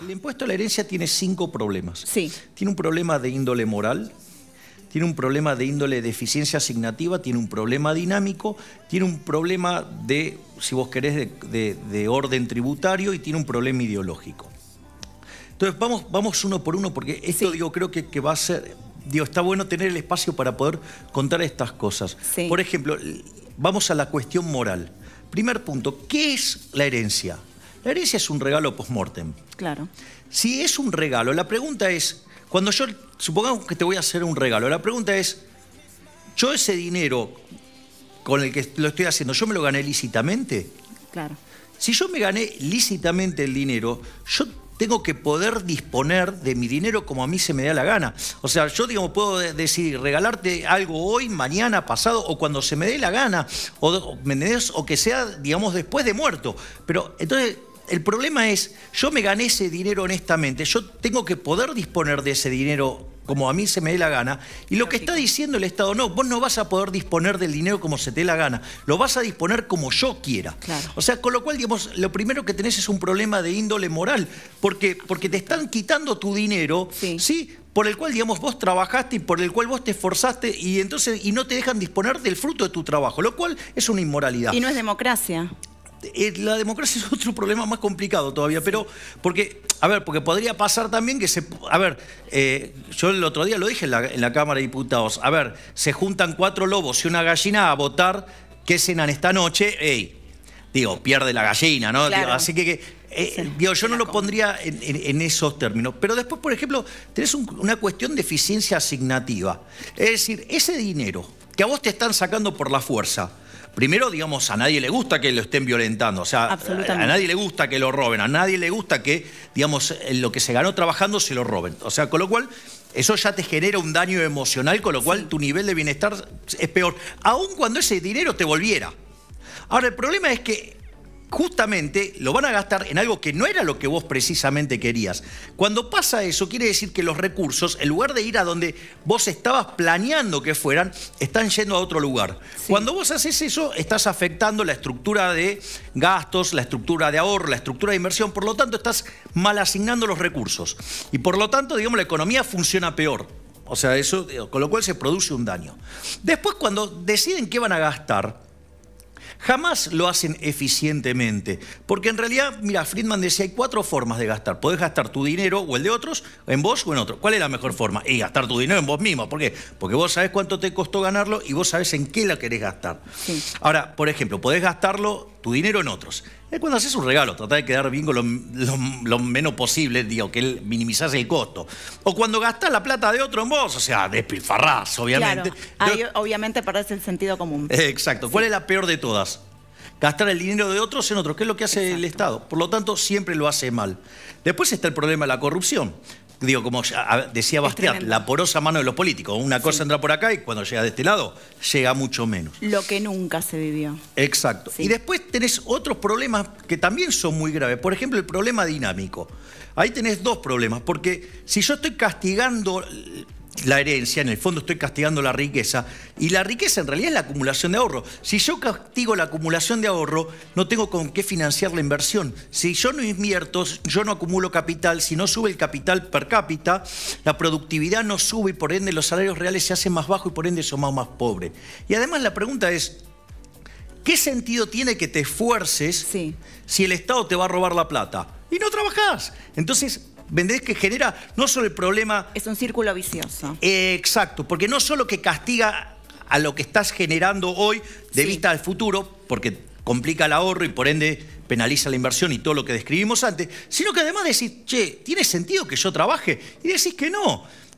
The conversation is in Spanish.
El impuesto a la herencia tiene cinco problemas. Sí. Tiene un problema de índole moral, tiene un problema de índole de eficiencia asignativa, tiene un problema dinámico, tiene un problema de, si vos querés, de, orden tributario y tiene un problema ideológico. Entonces vamos, vamos uno por uno, porque esto creo que, va a ser, digo, está bueno tener el espacio para poder contar estas cosas. Por ejemplo, vamos a la cuestión moral. Primer punto, ¿qué es la herencia? La herencia es un regalo post-mortem. Claro. Si es un regalo, la pregunta es, cuando yo, supongamos que te voy a hacer un regalo, la pregunta es, yo ese dinero con el que lo estoy haciendo, ¿yo me lo gané lícitamente? Claro. Si yo me gané lícitamente el dinero, yo tengo que poder disponer de mi dinero como a mí se me da la gana. O sea, yo digamos, puedo decidir regalarte algo hoy, mañana, pasado o cuando se me dé la gana, o, o que sea, digamos, después de muerto. Pero entonces el problema es, yo me gané ese dinero honestamente, yo tengo que poder disponer de ese dinero como a mí se me dé la gana, y lo que está diciendo el Estado, no, vos no vas a poder disponer del dinero como se te dé la gana, lo vas a disponer como yo quiera. O sea, con lo cual, digamos, lo primero que tenés es un problema de índole moral, porque, porque te están quitando tu dinero, por el cual, digamos, vos trabajaste y por el cual vos te esforzaste y entonces y no te dejan disponer del fruto de tu trabajo, lo cual es una inmoralidad. Y no es democracia. Eh, la democracia es otro problema más complicado todavía, pero porque, a ver, porque podría pasar también que se, a ver, eh, yo el otro día lo dije en la, Cámara de Diputados, a ver, se juntan cuatro lobos y una gallina a votar qué cenan esta noche, ey, digo, pierde la gallina, ¿no? así que, eh, yo no lo pondría en, esos términos. Pero después, por ejemplo, tenés una cuestión de eficiencia asignativa. Es decir, ese dinero que a vos te están sacando por la fuerza. Primero, digamos, a nadie le gusta que lo estén violentando, o sea, a nadie le gusta que lo roben, a nadie le gusta que, digamos, lo que se ganó trabajando se lo roben. O sea, con lo cual, eso ya te genera un daño emocional, con lo cual tu nivel de bienestar es peor, aun cuando ese dinero te volviera. Ahora, el problema es que justamente lo van a gastar en algo que no era lo que vos precisamente querías. Cuando pasa eso, quiere decir que los recursos, en lugar de ir a donde vos estabas planeando que fueran, están yendo a otro lugar. Cuando vos haces eso, estás afectando la estructura de gastos, la estructura de ahorro, la estructura de inversión, por lo tanto, estás mal asignando los recursos. Y por lo tanto, digamos, la economía funciona peor. O sea, eso, con lo cual se produce un daño. Después, cuando deciden qué van a gastar, Jamás lo hacen eficientemente, porque en realidad, mira, Friedman decía, hay cuatro formas de gastar. Podés gastar tu dinero o el de otros, en vos o en otro. ¿Cuál es la mejor forma? Y gastar tu dinero en vos mismo. ¿Por qué? Porque vos sabés cuánto te costó ganarlo y vos sabés en qué la querés gastar. Ahora, por ejemplo, podés gastarlo tu dinero en otros. Es eh, cuando haces un regalo, trata de quedar bien con lo, menos posible, digo, que él el costo. O cuando gastás la plata de otro en vos, o sea, despilfarrás, obviamente. obviamente perdés el sentido común. Eh, exacto. ¿Cuál es la peor de todas? Gastar el dinero de otros en otros, que es lo que hace el Estado. Por lo tanto, siempre lo hace mal. Después está el problema de la corrupción digo, como decía Bastiat, la porosa mano de los políticos. Una cosa entra por acá y cuando llega de este lado, llega mucho menos. Lo que nunca se vivió. Exacto. Y después tenés otros problemas que también son muy graves. Por ejemplo, el problema dinámico. Ahí tenés dos problemas, porque si yo estoy castigando la herencia, en el fondo estoy castigando la riqueza, y la riqueza en realidad es la acumulación de ahorro. Si yo castigo la acumulación de ahorro, no tengo con qué financiar la inversión. Si yo no invierto, yo no acumulo capital, si no sube el capital per cápita, la productividad no sube y por ende los salarios reales se hacen más bajos y por ende somos más pobres. Y además la pregunta es, ¿qué sentido tiene que te esfuerces si el Estado te va a robar la plata? Y no trabajás. Entonces, ¿Vendés? Que genera no solo el problema... Es un círculo vicioso. exacto, porque no solo que castiga a lo que estás generando hoy de vista al futuro, porque complica el ahorro y por ende penaliza la inversión y todo lo que describimos antes, sino que además decís, che, ¿tiene sentido que yo trabaje? Y decís que no.